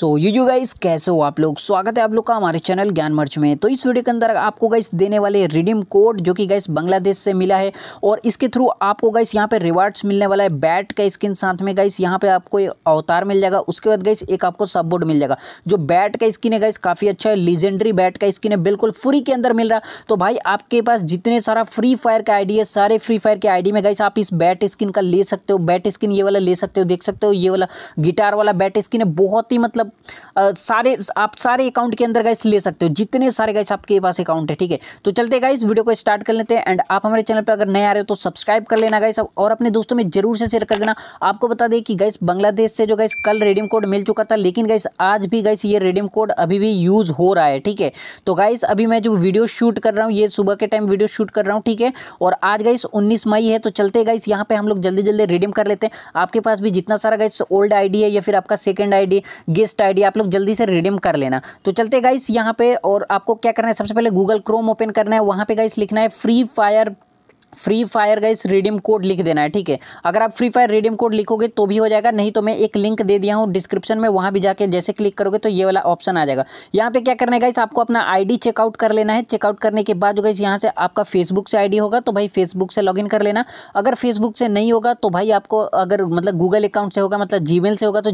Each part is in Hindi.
so so, you you guys कैसे हो आप लोग स्वागत है आप लोग का हमारे चैनल ज्ञान मर्च में तो इस वीडियो के अंदर आपको गाइस देने वाले रिडीम कोड जो कि गाइस बांग्लादेश से मिला है और इसके थ्रू आपको गाइस यहाँ पे रिवार्ड्स मिलने वाला है बैट का स्किन साथ में गाइस यहाँ पे आपको एक अवतार मिल जाएगा उसके बाद गाइस एक आपको सब बोर्ड मिल जाएगा जो बैट का स्किन है गाइस काफ़ी अच्छा है लीजेंडरी बैट का स्किन है बिल्कुल फ्री के अंदर मिल रहा तो भाई आपके पास जितने सारा फ्री फायर का आईडी है सारे फ्री फायर के आईडी में गाइस आप इस बैट स्किन का ले सकते हो बैट स्किन ये वाला ले सकते हो देख सकते हो ये वाला गिटार वाला बैट स्किन है बहुत ही मतलब सारे आप सारे अकाउंट के अंदर गाइस ले सकते हो जितने सारे गाइस आपके पास अकाउंट है ठीक है तो चलते गाइस वीडियो को स्टार्ट कर लेते हैं एंड आप हमारे चैनल पर अगर नए आ रहे हो तो सब्सक्राइब कर लेना गाइस और अपने दोस्तों में जरूर से शेयर कर देना आपको बता दें कि गाइस बांग्लादेश से जो गाइस कल रेडियम कोड मिल चुका था लेकिन गाइस आज भी गाइस ये रेडियम कोड अभी भी यूज़ हो रहा है ठीक है तो गाइस अभी मैं जो वीडियो शूट कर रहा हूँ ये सुबह के टाइम वीडियो शूट कर रहा हूँ ठीक है और आज गाइस उन्नीस मई है तो चलते गाइस यहाँ पे हम लोग जल्दी जल्दी रेडियम कर लेते हैं आपके पास भी जितना सारा गाइस ओल्ड आईडी है या फिर आपका second ID guest best idea आप लोग जल्दी से रिडीम कर लेना तो चलते गाइस यहाँ पे और आपको क्या करना है सबसे पहले गूगल क्रोम ओपन करना है वहाँ पे गाइस लिखना है Free Fire Free Fire guys redeem code लिख देना है ठीक है अगर आप फ्री फायर रिडीम कोड लिखोगे तो भी हो जाएगा नहीं तो मैं एक लिंक दे दिया हूँ डिस्क्रिप्शन में वहाँ भी जाके जैसे क्लिक करोगे तो ये वाला ऑप्शन आ जाएगा यहाँ पे क्या करना है गाइस आपको अपना आईडी चेकआउट कर लेना है चेकआउट करने के बाद जो गाइस यहाँ से आपका फेसबुक से डी होगा तो भाई फेसबुक से इन कर लेना अगर फेसबुक से नहीं होगा तो भाई आपको अगर मतलब गूगल अकाउंट से होगा मतलब मेल से होगा तो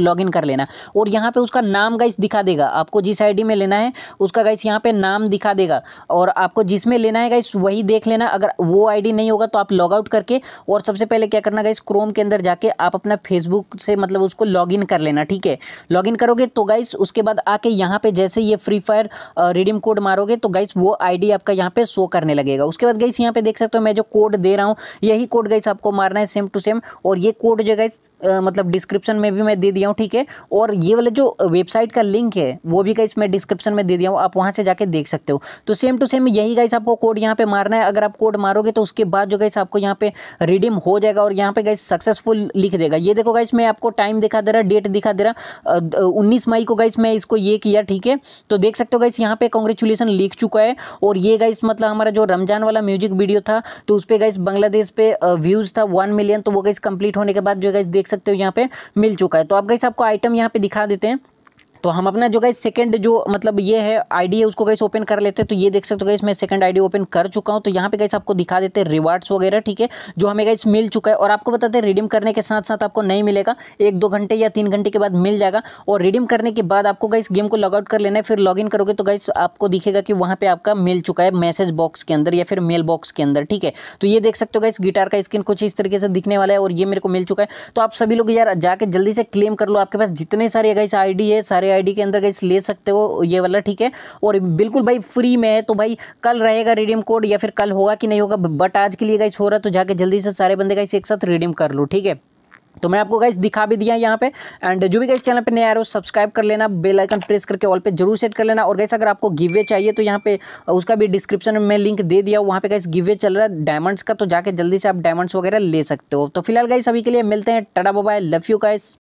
लॉग इन कर लेना और यहाँ पर उसका नाम गाइस दिखा देगा आपको जिस आई में लेना है उसका गाइस यहाँ पर नाम दिखा देगा और आपको जिसमें लेना है गाइस वही देख लेना अगर वो आईडी नहीं होगा तो आप लॉग आउट करके और सबसे पहले क्या करना गाइस क्रोम के अंदर जाके आप अपना फेसबुक से मतलब उसको लॉगिन कर लेना ठीक है लॉगिन करोगे तो गाइस उसके बाद आके यहाँ पे जैसे ये फ्री फायर रिडीम कोड मारोगे तो गाइस वो आईडी आपका यहाँ पे शो करने लगेगा उसके बाद गाइस यहाँ पे देख सकते हो मैं जो कोड दे रहा हूँ यही कोड गाइस आपको मारना है सेम टू सेम और ये कोड जो गाइस मतलब डिस्क्रिप्शन में भी मैं दे दिया हूँ ठीक है और ये वाला जो वेबसाइट का लिंक है वो भी गाइस मैं डिस्क्रिप्शन में दे दिया हूँ आप वहाँ से जाके देख सकते हो तो सेम टू सेम यही गाइस आपको कोड यहाँ पे मारना है अगर आप कोड मारो करोगे तो उसके बाद जो गाइस आपको यहाँ पे रिडीम हो जाएगा और यहाँ पे गाइस सक्सेसफुल लिख देगा ये देखो गाइस मैं आपको टाइम दिखा दे रहा डेट दिखा दे रहा उन्नीस मई को गाइस मैं इसको ये किया ठीक है तो देख सकते हो गाइस यहाँ पे कॉन्ग्रेचुलेसन लिख चुका है और ये गाइस मतलब हमारा जो रमजान वाला म्यूजिक वीडियो था तो उस पर गाइस बांग्लादेश पे व्यूज़ था वन मिलियन तो वो गाइस कंप्लीट होने के बाद जो गाइस देख सकते हो यहाँ पे मिल चुका है तो आप गाइस आपको आइटम यहाँ पे दिखा देते हैं तो हम अपना जो गई सेकंड जो मतलब ये है आईडी है उसको गाइस ओपन कर लेते हैं तो ये देख सकते हो गई मैं सेकंड आईडी ओपन कर चुका हूँ तो यहाँ पे गाइस आपको दिखा देते हैं रिवार्ड्स वगैरह ठीक है जो हमें गाइस मिल चुका है और आपको बताते हैं रिडीम करने के साथ साथ आपको नहीं मिलेगा एक दो घंटे या तीन घंटे के बाद मिल जाएगा और रिडीम करने के बाद आपको गाइस गेम को लॉगआउट कर लेना है फिर लॉग करोगे तो गाइस आपको दिखेगा कि वहाँ पर आपका मिल चुका है मैसेज बॉक्स के अंदर या फिर मेल बॉक्स के अंदर ठीक है तो ये देख सकते हो गाइस गिटार का स्क्रीन कुछ इस तरीके से दिखने वाला है और ये मेरे को मिल चुका है तो आप सभी लोग यार जाके जल्दी से क्लेम कर लो आपके पास जितने सारे गई आई है सारे आईडी के अंदर गाइस ले सकते हो ये वाला ठीक है और बिल्कुल भाई फ्री में है तो भाई कल रहेगा रिडीम कोड या फिर कल होगा कि नहीं होगा बट आज के लिए गाइस हो रहा तो जाके जल्दी से सारे बंदे गाइस एक साथ रिडीम कर लो ठीक है तो मैं आपको गाइस दिखा भी दिया यहाँ पे एंड जो भी गाइस चैनल पे नया आ रहे हो सब्सक्राइब कर लेना बेल आइकन प्रेस करके ऑल पे जरूर सेट कर लेना और गाइस अगर आपको गिवे चाहिए तो यहाँ पे उसका भी डिस्क्रिप्शन में लिंक दे दिया वहाँ पे गाइस गिवे चल रहा है डायमंड्स का तो जाके जल्दी से आप डायमंड्स वगैरह ले सकते हो तो फिलहाल गाइस अभी के लिए मिलते हैं टडा बाबा लव यू गाइस